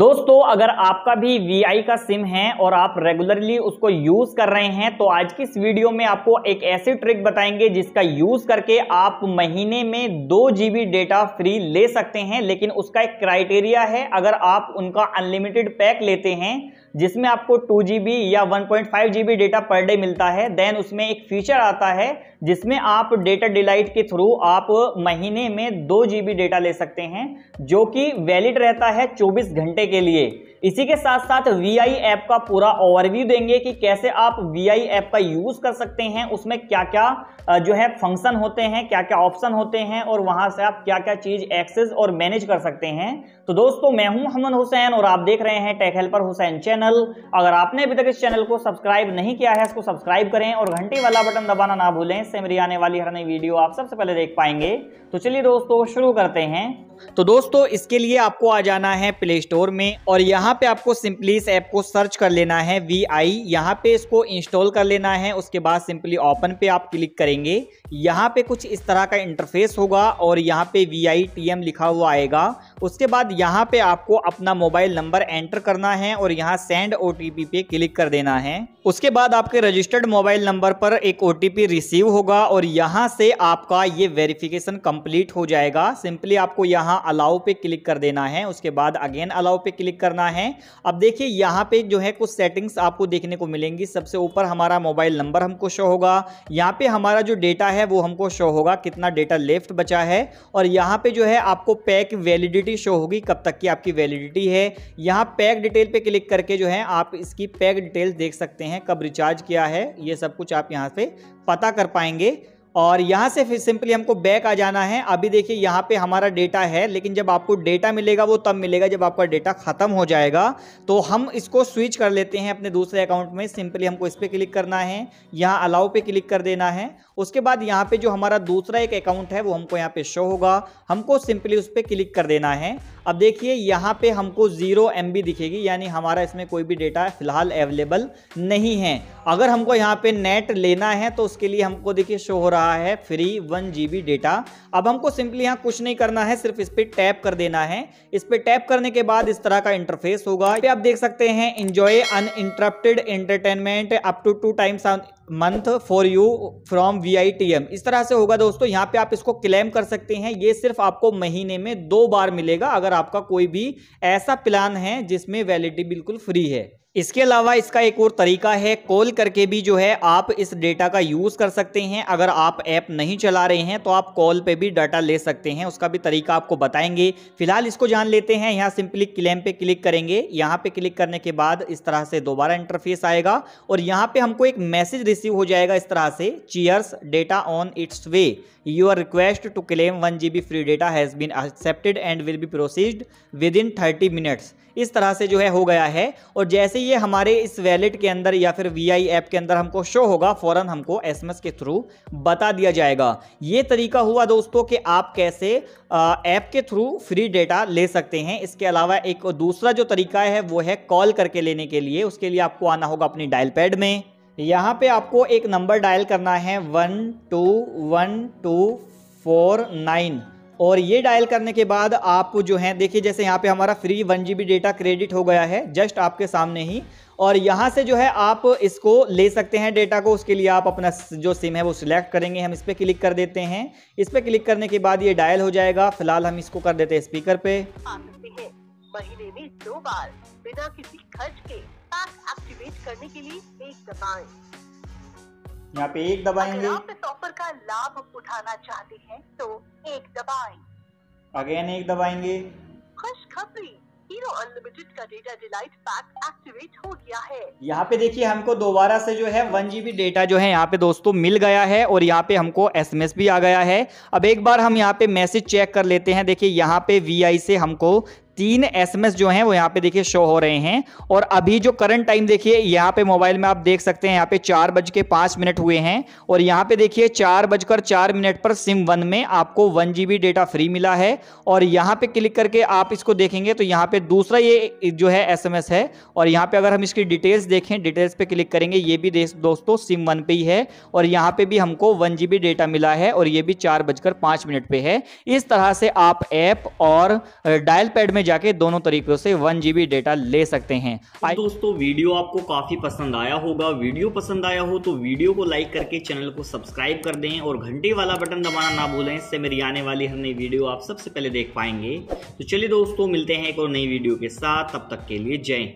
दोस्तों अगर आपका भी वी का सिम है और आप रेगुलरली उसको यूज कर रहे हैं तो आज की इस वीडियो में आपको एक ऐसी ट्रिक बताएंगे जिसका यूज करके आप महीने में दो जीबी डेटा फ्री ले सकते हैं लेकिन उसका एक क्राइटेरिया है अगर आप उनका अनलिमिटेड पैक लेते हैं जिसमें आपको टू या one point data per day मिलता है देन उसमें एक फीचर आता है जिसमें आप डेटा डिलाइट के थ्रू आप महीने में दो जी डेटा ले सकते हैं जो कि वैलिड रहता है चौबीस घंटे के लिए इसी के साथ साथ वी आई ऐप का पूरा ओवरव्यू देंगे कि कैसे आप वी आई ऐप का यूज़ कर सकते हैं उसमें क्या क्या जो है फंक्शन होते हैं क्या क्या ऑप्शन होते हैं और वहाँ से आप क्या क्या चीज़ एक्सेस और मैनेज कर सकते हैं तो दोस्तों मैं हूं हमन हुसैन और आप देख रहे हैं टेक हेल्पर हुसैन चैनल अगर आपने अभी तक इस चैनल को सब्सक्राइब नहीं किया है इसको सब्सक्राइब करें और घंटी वाला बटन दबाना ना भूलें इससे मेरी आने वाली हर नई वीडियो आप सबसे पहले देख पाएंगे तो चलिए दोस्तों शुरू करते हैं तो दोस्तों इसके लिए आपको आ जाना है प्ले स्टोर में और यहाँ पे आपको सिंपली इस ऐप को सर्च कर लेना है वी आई यहाँ पे इसको इंस्टॉल कर लेना है उसके बाद सिंपली ओपन पे आप क्लिक करेंगे यहाँ पे कुछ इस तरह का इंटरफेस होगा और यहाँ पे वी आई टी एम लिखा हुआ आएगा उसके बाद यहाँ पे आपको अपना मोबाइल नंबर एंटर करना है और यहाँ सेंड ओ पे क्लिक कर देना है उसके बाद आपके रजिस्टर्ड मोबाइल नंबर पर एक ओ रिसीव होगा और यहाँ से आपका ये वेरिफिकेशन कंप्लीट हो जाएगा सिंपली आपको यहाँ अलाउ पे क्लिक कर देना है उसके बाद अगेन अलाउ पे क्लिक करना है अब देखिए यहाँ पे जो है कुछ सेटिंग्स आपको देखने को मिलेंगी सबसे ऊपर हमारा मोबाइल नंबर हमको शो होगा यहाँ पे हमारा जो डेटा है वो हमको शो होगा कितना डेटा लेफ्ट बचा है और यहाँ पे जो है आपको पैक वैलिडिटी वैलिडिटी शो होगी कब तक की आपकी वैलिडिटी है यहाँ पैक डिटेल पे क्लिक करके जो है आप इसकी पैक डिटेल देख सकते हैं कब रिचार्ज किया है ये सब कुछ आप यहाँ से पता कर पाएंगे और यहाँ से फिर सिंपली हमको बैक आ जाना है अभी देखिए यहाँ पे हमारा डेटा है लेकिन जब आपको डेटा मिलेगा वो तब मिलेगा जब आपका डेटा ख़त्म हो जाएगा तो हम इसको स्विच कर लेते हैं अपने दूसरे अकाउंट में सिंपली हमको इस पर क्लिक करना है यहाँ अलाउ पे क्लिक कर देना है उसके बाद यहाँ पे जो हमारा दूसरा एक अकाउंट है वो हमको यहाँ पे शो होगा हमको सिंपली उस पर क्लिक कर देना है अब देखिए यहाँ पे हमको ज़ीरो एम दिखेगी यानी हमारा इसमें कोई भी डेटा फिलहाल अवेलेबल नहीं है अगर हमको यहाँ पे नेट लेना है तो उसके लिए हमको देखिए शो हो रहा है फ्री वन जी डेटा अब हमको सिंपली यहाँ कुछ नहीं करना है सिर्फ इस पर टैप कर देना है इस पर टैप करने के बाद इस तरह का इंटरफेस होगा पे आप देख सकते हैं enjoy uninterrupted entertainment up to two times month for you from V I T M इस तरह से होगा दोस्तों यहाँ पे आप इसको क्लेम कर सकते हैं ये सिर्फ आपको महीने में दो बार मिलेगा अगर आपका कोई भी ऐसा प्लान है जिसमें वैलिडिटी बिल्कुल फ्री है इसके अलावा इसका एक और तरीका है कॉल करके भी जो है आप इस डेटा का यूज़ कर सकते हैं अगर आप ऐप नहीं चला रहे हैं तो आप कॉल पे भी डाटा ले सकते हैं उसका भी तरीका आपको बताएंगे फिलहाल इसको जान लेते हैं यहाँ सिंपली क्लेम पे क्लिक करेंगे यहाँ पे क्लिक करने के बाद इस तरह से दोबारा इंटरफेस आएगा और यहाँ पर हमको एक मैसेज रिसीव हो जाएगा इस तरह से cheers data on its way your request to claim one G free data has been accepted and will be processed within thirty minutes इस तरह से जो है हो गया है और जैसे ये हमारे इस वैलेट के अंदर या फिर वी ऐप के अंदर हमको शो होगा फ़ौरन हमको एस के थ्रू बता दिया जाएगा ये तरीका हुआ दोस्तों कि आप कैसे ऐप के थ्रू फ्री डेटा ले सकते हैं इसके अलावा एक दूसरा जो तरीका है वो है कॉल करके लेने के लिए उसके लिए आपको आना होगा अपनी डायल पैड में यहाँ पे आपको एक नंबर डायल करना है one two one two four nine और ये डायल करने के बाद आपको जो है देखिए जैसे यहाँ पे हमारा free one G data credit हो गया है जस्ट आपके सामने ही और यहाँ से जो है आप इसको ले सकते हैं डेटा को उसके लिए आप अपना जो सिम है वो सिलेक्ट करेंगे हम इस पर क्लिक कर देते हैं इस पर क्लिक करने के बाद ये डायल हो जाएगा फिलहाल हम इसको कर देते हैं स्पीकर पे महीने में दो बार बिना किसी खर्च के एक दबाएं यहाँ पे एक दबाएंगे लाभ उठाना चाहते हैं तो एक दबाएं। अगेन एक दबाएंगे खुशखबरी हीरो अनलिमिटेड का डेटा डिलाइट पैक एक्टिवेट हो गया है यहाँ पे देखिए हमको दोबारा से जो है वन जी डेटा जो है यहाँ पे दोस्तों मिल गया है और यहाँ पे हमको एसएमएस भी आ गया है अब एक बार हम यहाँ पे मैसेज चेक कर लेते हैं देखिए यहाँ पे वीआई से हमको तीन एसएमएस जो हैं वो यहाँ पे देखिए शो हो रहे हैं और अभी जो करंट टाइम देखिए यहाँ पे मोबाइल में आप देख सकते हैं यहाँ पे चार बज के पांच मिनट हुए हैं और यहाँ पे देखिए चार बजकर चार मिनट पर सिम वन में आपको वन जी डेटा फ्री मिला है और यहाँ पे क्लिक करके आप इसको देखेंगे तो यहाँ पे दूसरा ये जो है एस है और यहाँ पे अगर हम इसकी डिटेल्स देखें डिटेल्स पे क्लिक करेंगे ये भी दोस्तों सिम वन पे ही है और यहाँ पे भी हमको वन जी डेटा मिला है और ये भी चार बजकर पांच मिनट पे है इस तरह से आप ऐप और डायल पैड में जाके दोनों तरीकों से वन जी डेटा ले सकते हैं तो दोस्तों वीडियो आपको काफी पसंद आया होगा वीडियो पसंद आया हो तो वीडियो को लाइक करके चैनल को सब्सक्राइब कर दें और घंटे वाला बटन दबाना ना भूलें इससे मेरी आने वाली हर नई वीडियो आप सबसे पहले देख पाएंगे तो चलिए दोस्तों मिलते हैं एक और नई वीडियो के साथ तब तक के लिए जय